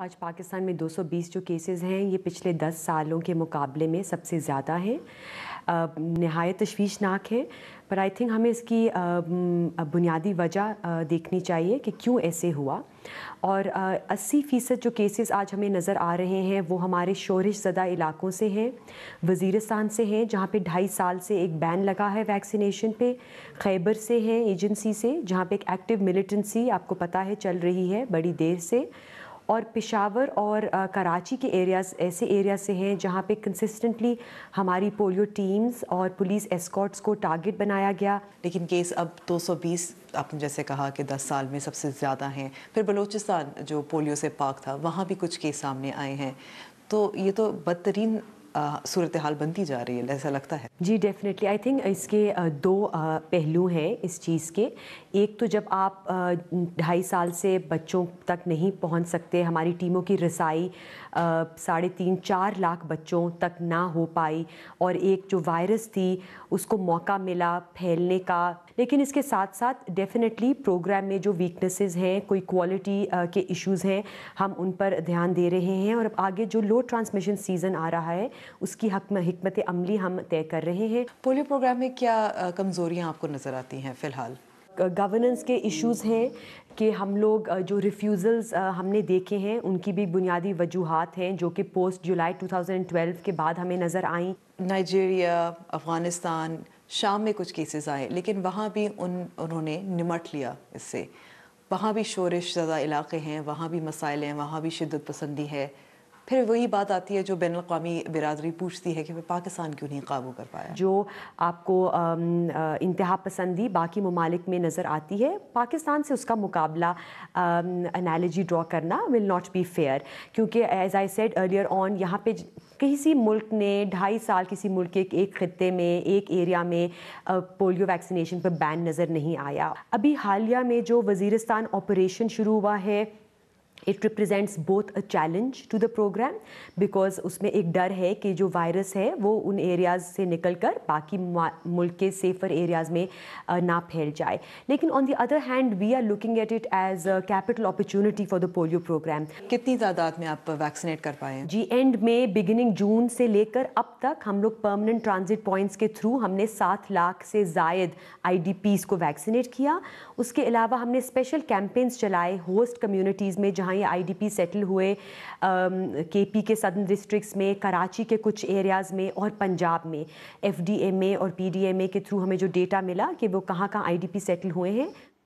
आज पाकिस्तान में 220 जो केसेस हैं ये पिछले 10 सालों के मुकाबले में सबसे ज़्यादा हैं नहायत तशवीशनाक है पर आई थिंक हमें इसकी बुनियादी वजह देखनी चाहिए कि क्यों ऐसे हुआ और अस्सी फ़ीसद जो केसेस आज हमें नज़र आ रहे हैं वो हमारे शोरश ज़दा इलाकों से हैं वज़ीरस्तान से हैं जहाँ पे ढाई साल से एक बैन लगा है वैक्सीनेशन पे खैबर से हैं एजेंसी से जहाँ पे एक एक्टिव मिलिटेंसी आपको पता है चल रही है बड़ी देर से और पिशावर और कराची के एरियाज़ ऐसे एरिया से हैं जहाँ पे कंसिस्टेंटली हमारी पोलियो टीम्स और पुलिस एस्कॉट्स को टारगेट बनाया गया लेकिन केस अब 220 आपने जैसे कहा कि 10 साल में सबसे ज़्यादा हैं फिर बलूचिस्तान जो पोलियो से पाक था वहाँ भी कुछ केस सामने आए हैं तो ये तो बदतरीन सूरत हाल बनती जा रही है ऐसा लगता है जी डेफिनेटली आई थिंक इसके दो पहलू हैं इस चीज़ के एक तो जब आप ढाई साल से बच्चों तक नहीं पहुंच सकते हमारी टीमों की रसाई साढ़े तीन चार लाख बच्चों तक ना हो पाई और एक जो वायरस थी उसको मौका मिला फैलने का लेकिन इसके साथ साथ डेफिनेटली प्रोग्राम में जो वीकनेसेस हैं कोई क्वालिटी के इश्यूज हैं हम उन पर ध्यान दे रहे हैं और अब आगे जो लो ट्रांसमिशन सीज़न आ रहा है उसकी हमत अमली हम तय कर रहे हैं पोलियो प्रोग्राम में क्या कमज़ोरियाँ आपको नज़र आती हैं फ़िलहाल गवर्नेंस के इश्यूज़ हैं कि हम लोग जो रिफ्यूज़ल्स हमने देखे हैं उनकी भी बुनियादी वजूहत हैं जो कि पोस्ट जुलाई 2012 के बाद हमें नज़र आई नाइजीरिया अफ़गानिस्तान शाम में कुछ केसेस आए लेकिन वहाँ भी उन उन्होंने निमट लिया इससे वहाँ भी शोरश ज़्यादा इलाके हैं वहाँ भी मसाइल हैं वहाँ भी शिदत पसंदी है फिर वही बात आती है जो बैन अवी बिरदरी पूछती है कि वह पाकिस्तान क्यों नहीं काबू कर पाया जो आपको इंतहा पसंदी बाकी ममालिक में नज़र आती है पाकिस्तान से उसका मुकाबला अनालजी ड्रॉ करना विल नॉट बी फेयर क्योंकि as I said earlier on यहाँ पे किसी मुल्क ने ढाई साल किसी मुल्क के एक खत्े में एक एरिया में पोलियो वैक्सीनेशन पर बैन नज़र नहीं आया अभी हालिया में जो वजीरस्तान ऑपरेशन शुरू हुआ है it represents both a challenge to the program because उसमें एक डर है कि जो वायरस है वो उन एरियाज़ से निकल कर बाकी मुल्क के सेफर एरियाज़ में ना फैल जाए लेकिन on the other hand we are looking at it as a capital opportunity for the polio program कितनी तादाद में आप वैक्सीनेट कर पाए जी एंड में बिगिनिंग जून से लेकर अब तक हम लोग परमानेंट ट्रांजिट पॉइंट्स के थ्रू हमने सात लाख से जायद आई डी पीज को वैक्सीनेट किया उसके अलावा हमने स्पेशल कैंपेन्स चलाए होस्ट कम्यूनिटीज़ में जहाँ जहाँ ये आईडीपी सेटल हुए केपी के सदन डिस्ट्रिक्ट्स में कराची के कुछ एरियाज़ में और पंजाब में एफ ए और ए के थ्रू हमें जो डेटा मिला कि वो कहाँ कहाँ पी सेटल हुए हैं